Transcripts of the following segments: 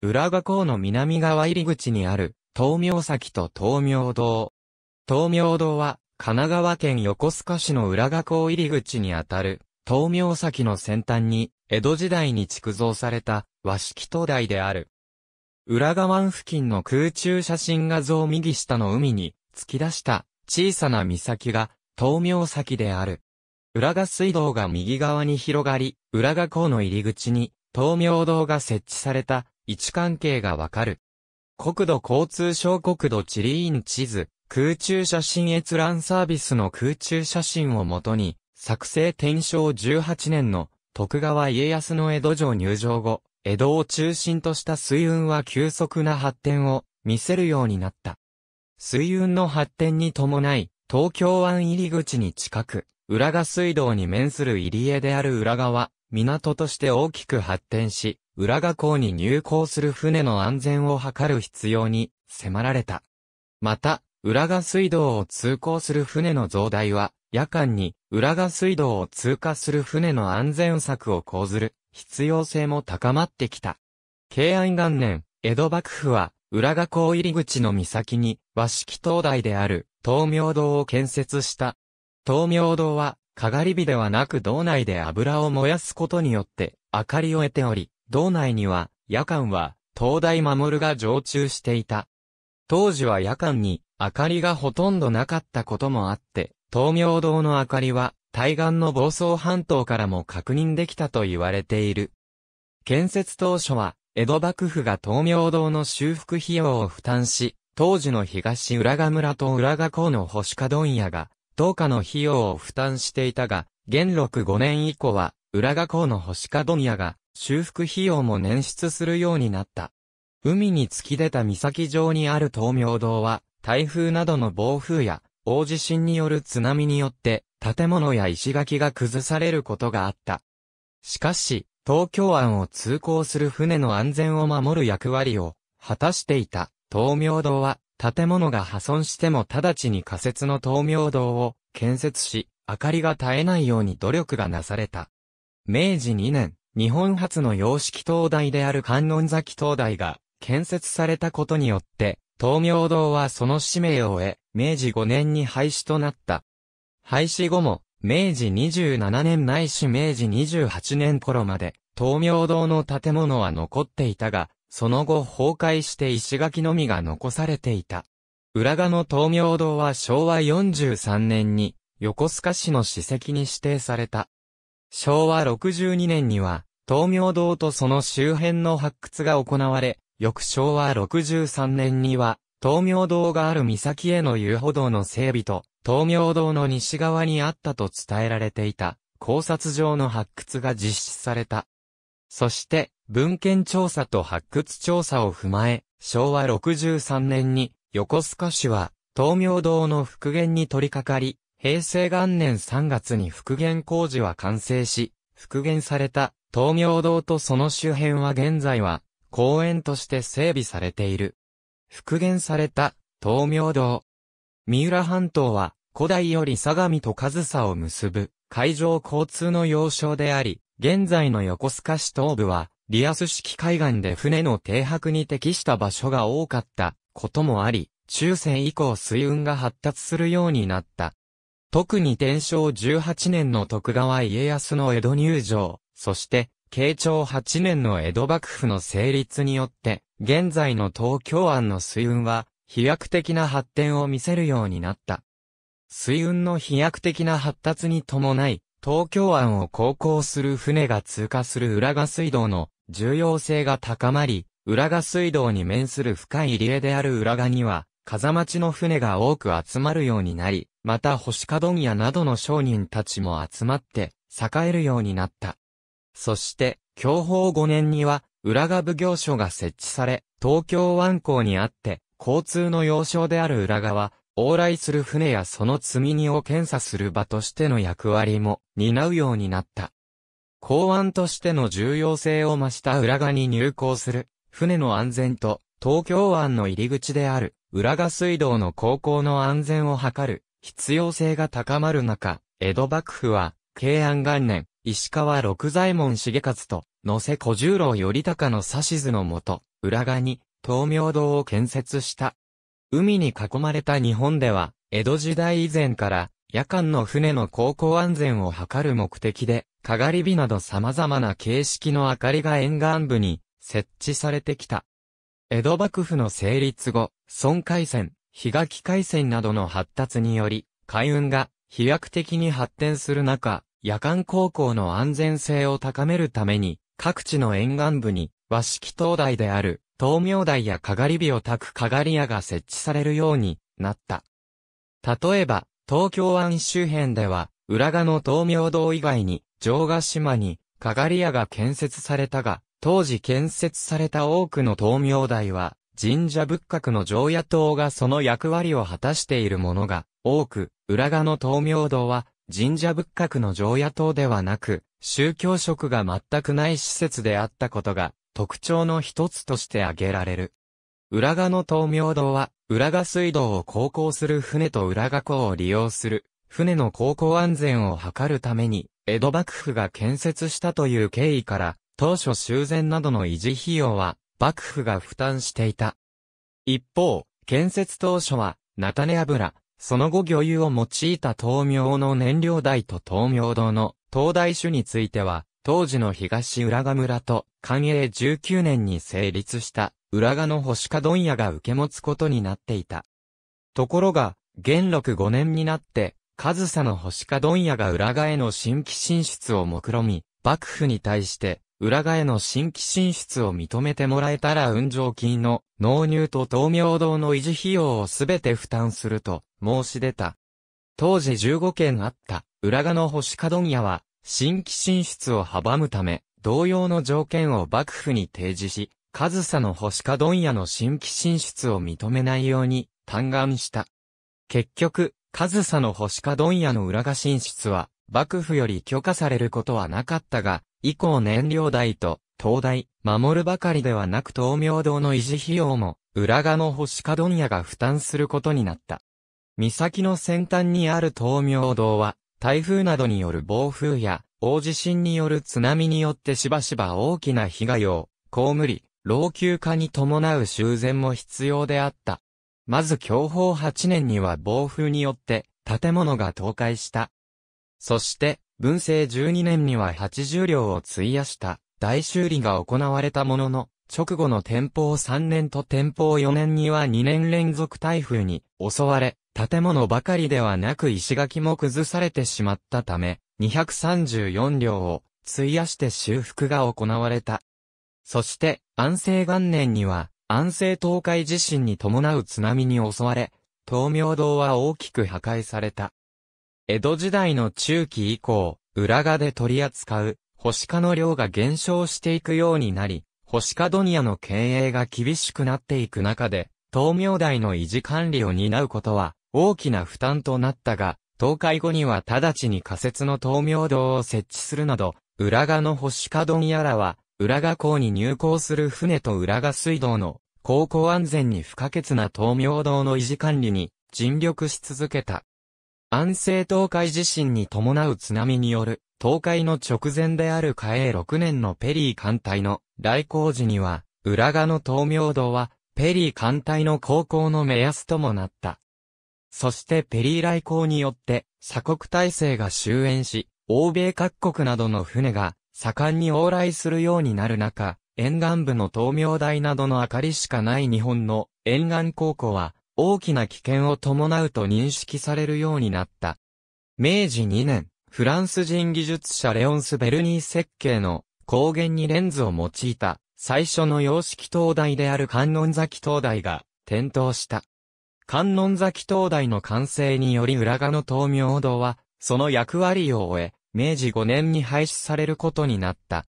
浦賀港の南側入り口にある、東明崎と東明堂。東明堂は、神奈川県横須賀市の浦賀港入り口にあたる、東明崎の先端に、江戸時代に築造された、和式灯台である。浦賀湾付近の空中写真画像右下の海に、突き出した、小さな岬が、東明崎である。浦賀水道が右側に広がり、浦賀港の入り口に、東明堂が設置された位置関係がわかる。国土交通省国土地理院地図、空中写真閲覧サービスの空中写真をもとに、作成天正18年の徳川家康の江戸城入城後、江戸を中心とした水運は急速な発展を見せるようになった。水運の発展に伴い、東京湾入り口に近く、浦賀水道に面する入り江である浦賀は、港として大きく発展し、浦賀港に入港する船の安全を図る必要に迫られた。また、浦賀水道を通行する船の増大は、夜間に浦賀水道を通過する船の安全策を講ずる必要性も高まってきた。慶安元年、江戸幕府は、浦賀港入り口の岬に、和式灯台である、東明堂を建設した。東明堂は、かがり火ではなく道内で油を燃やすことによって、明かりを得ており、道内には、夜間は、東大守が常駐していた。当時は夜間に、明かりがほとんどなかったこともあって、東明堂の明かりは、対岸の房総半島からも確認できたと言われている。建設当初は、江戸幕府が東明堂の修復費用を負担し、当時の東浦賀村と浦賀港の星守問屋が、同家の費用を負担していたが、元禄5年以降は、浦賀港の星守問屋が、修復費用も捻出するようになった。海に突き出た岬上にある東明堂は、台風などの暴風や大地震による津波によって建物や石垣が崩されることがあった。しかし、東京湾を通行する船の安全を守る役割を果たしていた東明堂は建物が破損しても直ちに仮設の東明堂を建設し、明かりが絶えないように努力がなされた。明治2年、日本初の洋式灯台である観音崎灯台が建設されたことによって、東明堂はその使命を終え、明治5年に廃止となった。廃止後も、明治27年ないし明治28年頃まで、東明堂の建物は残っていたが、その後崩壊して石垣のみが残されていた。浦賀の東明堂は昭和43年に、横須賀市の史跡に指定された。昭和62年には、東明堂とその周辺の発掘が行われ、翌昭和63年には、東明堂がある岬への遊歩道の整備と、東明堂の西側にあったと伝えられていた、考察上の発掘が実施された。そして、文献調査と発掘調査を踏まえ、昭和63年に、横須賀市は、東明堂の復元に取り掛かり、平成元年3月に復元工事は完成し、復元された東明堂とその周辺は現在は公園として整備されている。復元された東明堂。三浦半島は古代より相模と上総を結ぶ海上交通の要衝であり、現在の横須賀市東部はリアス式海岸で船の停泊に適した場所が多かったこともあり、中世以降水運が発達するようになった。特に天正18年の徳川家康の江戸入場、そして、慶長8年の江戸幕府の成立によって、現在の東京湾の水運は、飛躍的な発展を見せるようになった。水運の飛躍的な発達に伴い、東京湾を航行する船が通過する浦賀水道の重要性が高まり、浦賀水道に面する深い入り江である浦賀には、風待ちの船が多く集まるようになり、また星門屋などの商人たちも集まって、栄えるようになった。そして、享保5年には、浦賀奉行所が設置され、東京湾港にあって、交通の要衝である浦賀は、往来する船やその積み荷を検査する場としての役割も担うようになった。港湾としての重要性を増した浦賀に入港する船の安全と東京湾の入り口である浦賀水道の航行の安全を図る必要性が高まる中、江戸幕府は慶安元年石川六左衛門重勝と、野瀬小十郎頼高の指図のもと、浦賀に、東明堂を建設した。海に囲まれた日本では、江戸時代以前から、夜間の船の航行安全を図る目的で、かがり火など様々な形式の明かりが沿岸部に設置されてきた。江戸幕府の成立後、村海戦、日垣海戦などの発達により、海運が飛躍的に発展する中、夜間航行の安全性を高めるために、各地の沿岸部に、和式灯台である、灯明台やかがり火を焚くかがり屋が設置されるようになった。例えば、東京湾周辺では、浦賀の灯明堂以外に、城ヶ島に、かがり屋が建設されたが、当時建設された多くの灯明台は、神社仏閣の常夜灯がその役割を果たしているものが、多く、浦賀の灯明堂は、神社仏閣の常夜灯ではなく、宗教色が全くない施設であったことが、特徴の一つとして挙げられる。浦賀の東明堂は、浦賀水道を航行する船と浦賀港を利用する、船の航行安全を図るために、江戸幕府が建設したという経緯から、当初修繕などの維持費用は、幕府が負担していた。一方、建設当初は、菜種油、その後魚油を用いた豆苗の燃料代と豆苗堂の灯台種については、当時の東浦賀村と、寛永19年に成立した、浦賀の星守問屋が受け持つことになっていた。ところが、元禄5年になって、上総の星守問屋が浦賀への新規進出を目論み、幕府に対して、浦賀への新規進出を認めてもらえたら運上金の納入と東明堂の維持費用をすべて負担すると申し出た。当時15件あった浦賀の星角屋は新規進出を阻むため同様の条件を幕府に提示し、上サの星角屋の新規進出を認めないように嘆願した。結局、上サの星角屋の浦賀進出は幕府より許可されることはなかったが、以降燃料代と、灯台、守るばかりではなく東明堂の維持費用も、浦賀の星か問屋が負担することになった。岬の先端にある東明堂は、台風などによる暴風や、大地震による津波によってしばしば大きな被害を、被り、老朽化に伴う修繕も必要であった。まず享保8年には暴風によって、建物が倒壊した。そして、文政12年には80両を費やした大修理が行われたものの、直後の天保3年と天保4年には2年連続台風に襲われ、建物ばかりではなく石垣も崩されてしまったため、234両を費やして修復が行われた。そして、安政元年には、安政東海地震に伴う津波に襲われ、東明堂は大きく破壊された。江戸時代の中期以降、浦賀で取り扱う、星化の量が減少していくようになり、星化ドニアの経営が厳しくなっていく中で、東明大の維持管理を担うことは、大きな負担となったが、倒壊後には直ちに仮設の東明堂を設置するなど、浦賀の星化ドニアらは、浦賀港に入港する船と浦賀水道の、航行安全に不可欠な東明堂の維持管理に尽力し続けた。安政東海地震に伴う津波による、東海の直前である嘉永6年のペリー艦隊の来航時には、浦賀の東明堂は、ペリー艦隊の航行の目安ともなった。そしてペリー来航によって、鎖国体制が終焉し、欧米各国などの船が、盛んに往来するようになる中、沿岸部の東明台などの明かりしかない日本の沿岸高校は、大きな危険を伴うと認識されるようになった。明治2年、フランス人技術者レオンス・ベルニー設計の光源にレンズを用いた最初の様式灯台である観音崎灯台が点灯した。観音崎灯台の完成により浦賀の灯明堂はその役割を終え、明治5年に廃止されることになった。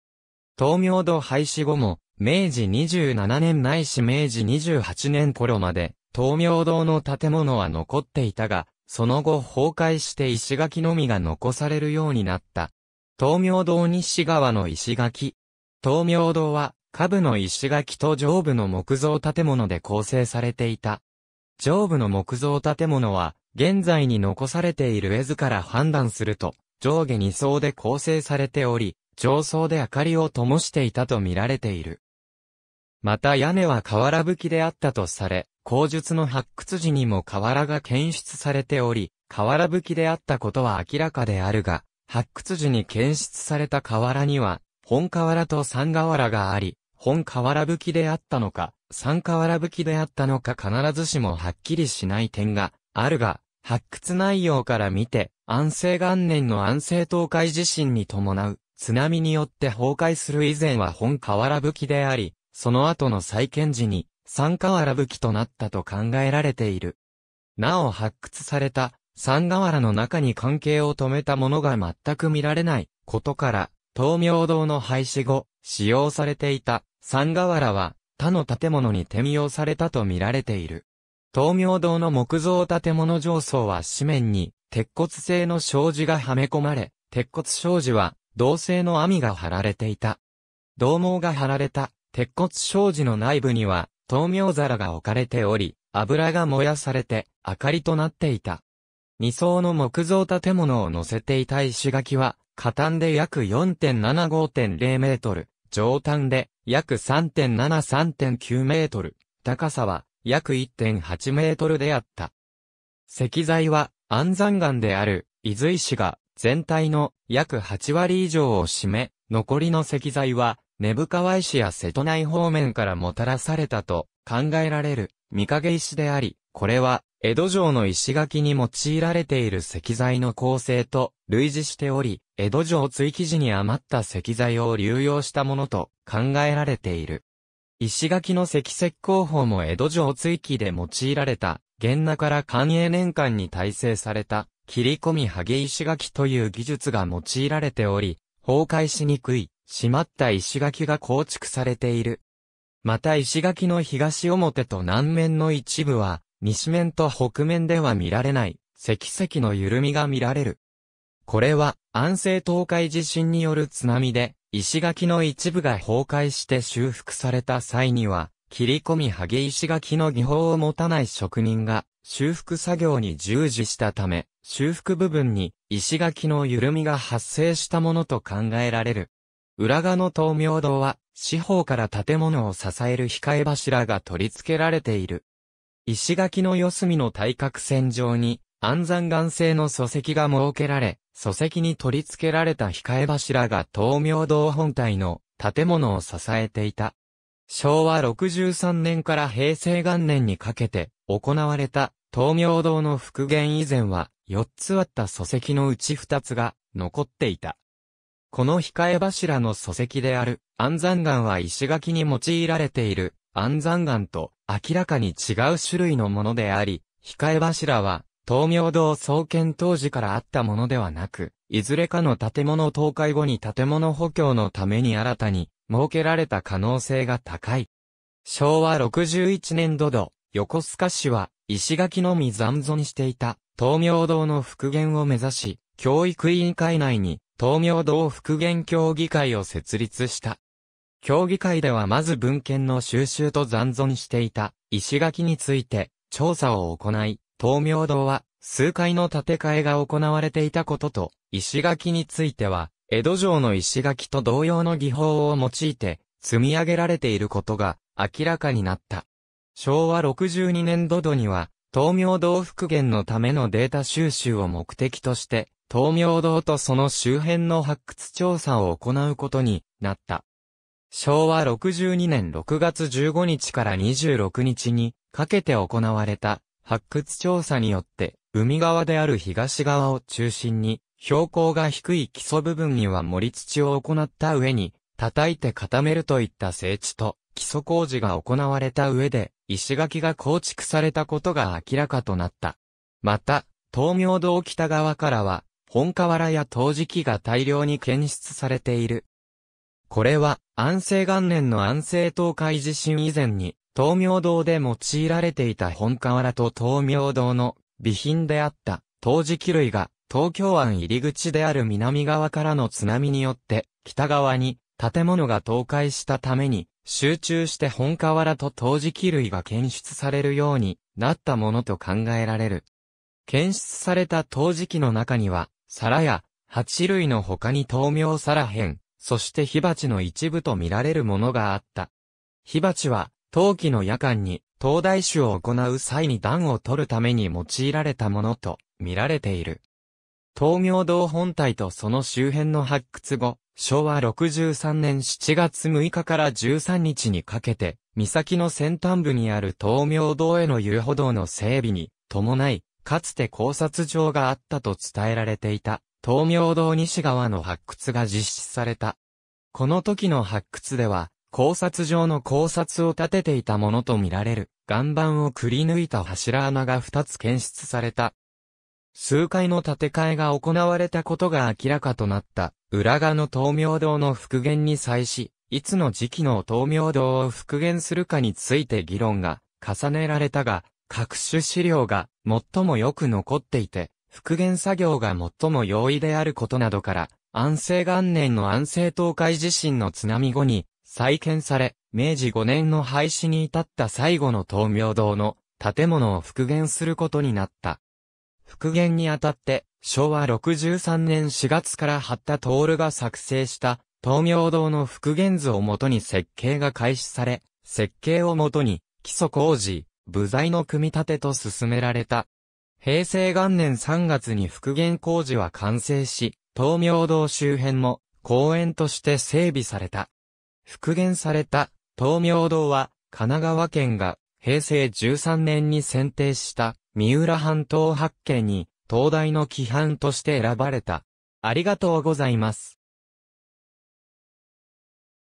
灯明堂廃止後も、明治27年ないし明治28年頃まで、東明堂の建物は残っていたが、その後崩壊して石垣のみが残されるようになった。東明堂西側の石垣。東明堂は、下部の石垣と上部の木造建物で構成されていた。上部の木造建物は、現在に残されている絵図から判断すると、上下二層で構成されており、上層で明かりを灯していたと見られている。また屋根は瓦葺きであったとされ、口述の発掘時にも瓦が検出されており、瓦吹きであったことは明らかであるが、発掘時に検出された瓦には、本瓦と三瓦があり、本瓦吹きであったのか、三瓦吹きであったのか必ずしもはっきりしない点があるが、発掘内容から見て、安政元年の安政東海地震に伴う津波によって崩壊する以前は本瓦吹きであり、その後の再建時に三河原武器となったと考えられている。なお発掘された三河原の中に関係を止めたものが全く見られないことから、東明堂の廃止後、使用されていた三河原は他の建物に転用されたと見られている。東明堂の木造建物上層は紙面に鉄骨製の障子がはめ込まれ、鉄骨障子は銅製の網が張られていた。銅網が張られた鉄骨障子の内部には豆苗皿が置かれており、油が燃やされて、明かりとなっていた。二層の木造建物を乗せていた石垣は、下端で約4.75.0メートル、上端で約3.7-3.9メートル、高さは約1.8メートルであった。石材は安山岩である伊豆石が全体の約8割以上を占め、残りの石材は根深川石や瀬戸内方面からもたらされたと考えられる御影石であり、これは江戸城の石垣に用いられている石材の構成と類似しており、江戸城追記時に余った石材を流用したものと考えられている。石垣の石石工法も江戸城追記で用いられた、源那から寛永年間に大成された、切り込み剥げ石垣という技術が用いられており、崩壊しにくい、しまった石垣が構築されている。また石垣の東表と南面の一部は、西面と北面では見られない、石石の緩みが見られる。これは、安政東海地震による津波で、石垣の一部が崩壊して修復された際には、切り込み剥げ石垣の技法を持たない職人が、修復作業に従事したため、修復部分に石垣の緩みが発生したものと考えられる。浦賀の東明堂は、四方から建物を支える控え柱が取り付けられている。石垣の四隅の対角線上に、安山岩製の礎石が設けられ、礎石に取り付けられた控え柱が東明堂本体の建物を支えていた。昭和63年から平成元年にかけて行われた東明堂の復元以前は四つあった礎石のうち二つが残っていた。この控え柱の礎石である安山岩は石垣に用いられている安山岩と明らかに違う種類のものであり、控え柱は東明堂創建当時からあったものではなく、いずれかの建物倒壊後に建物補強のために新たに設けられた可能性が高い。昭和61年度度、横須賀市は石垣のみ残存していた東明堂の復元を目指し、教育委員会内に東明堂復元協議会を設立した。協議会ではまず文献の収集と残存していた石垣について調査を行い、東明堂は数回の建て替えが行われていたことと、石垣については、江戸城の石垣と同様の技法を用いて積み上げられていることが明らかになった。昭和62年度度には、東明堂復元のためのデータ収集を目的として、東明堂とその周辺の発掘調査を行うことになった。昭和62年6月15日から26日にかけて行われた発掘調査によって、海側である東側を中心に、標高が低い基礎部分には盛り土を行った上に、叩いて固めるといった整地と基礎工事が行われた上で、石垣が構築されたことが明らかとなった。また、東明堂北側からは、本瓦や陶磁器が大量に検出されている。これは安政元年の安政東海地震以前に東明堂で用いられていた本瓦と東明堂の備品であった陶磁器類が東京湾入り口である南側からの津波によって北側に建物が倒壊したために集中して本瓦と陶磁器類が検出されるようになったものと考えられる。検出された陶磁器の中には皿や、八種類の他に豆苗皿辺、そして火鉢の一部と見られるものがあった。火鉢は、陶器の夜間に、灯台酒を行う際に暖を取るために用いられたものと、見られている。豆苗堂本体とその周辺の発掘後、昭和63年7月6日から13日にかけて、岬の先端部にある豆苗堂への遊歩道の整備に伴い、かつて考察場があったと伝えられていた、東明堂西側の発掘が実施された。この時の発掘では、考察場の考察を立てていたものとみられる、岩盤をくり抜いた柱穴が2つ検出された。数回の建て替えが行われたことが明らかとなった、裏側の東明堂の復元に際し、いつの時期の東明堂を復元するかについて議論が重ねられたが、各種資料が最もよく残っていて、復元作業が最も容易であることなどから、安政元年の安政東海地震の津波後に再建され、明治5年の廃止に至った最後の東明堂の建物を復元することになった。復元にあたって、昭和63年4月から八田徹が作成した東明堂の復元図をもとに設計が開始され、設計をもとに基礎工事、部材の組み立てと進められた。平成元年3月に復元工事は完成し、東明堂周辺も公園として整備された。復元された東明堂は神奈川県が平成13年に選定した三浦半島八景に東大の規範として選ばれた。ありがとうございます。